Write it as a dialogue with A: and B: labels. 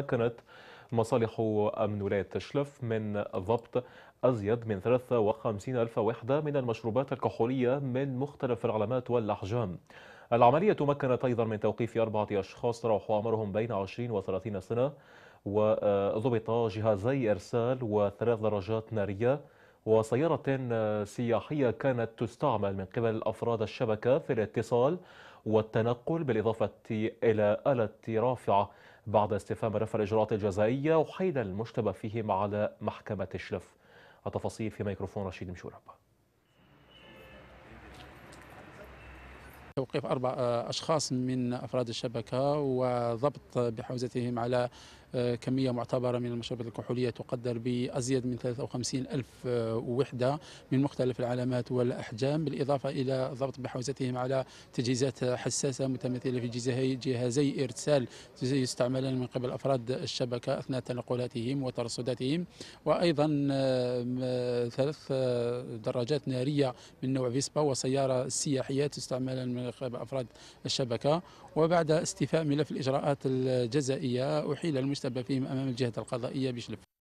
A: تمكنت مصالح أمن ولاية تشلف من ضبط أزيد من 53 ألف وحدة من المشروبات الكحولية من مختلف العلامات والأحجام العملية تمكنت أيضا من توقيف أربعة أشخاص تراوح عمرهم بين 20 و 30 سنة وضبط جهازي إرسال وثلاث درجات نارية وسيارة آه، سياحية كانت تستعمل من قبل أفراد الشبكة في الاتصال والتنقل بالإضافة إلى آلة رافعة بعد استفهام رفع الإجراءات الجزائية وحيد المشتبه فيهم على محكمة الشلف التفاصيل في ميكروفون رشيد مشورب
B: توقيف أربع آه، أشخاص من أفراد الشبكة وضبط بحوزتهم على كمية معتبرة من المشروبات الكحولية تقدر بأزيد من 53 ألف وحدة من مختلف العلامات والأحجام بالإضافة إلى ضبط بحوزتهم على تجهيزات حساسة متمثلة في جهازي, إرسال يستعملان من قبل أفراد الشبكة أثناء تنقلاتهم وترصداتهم وأيضا ثلاث دراجات نارية من نوع فيسبا وسيارة سياحية تستعملان من قبل أفراد الشبكة وبعد استيفاء ملف الإجراءات الجزائية أحيل المشروع يشتبه فيهم امام الجهه القضائيه بيشلب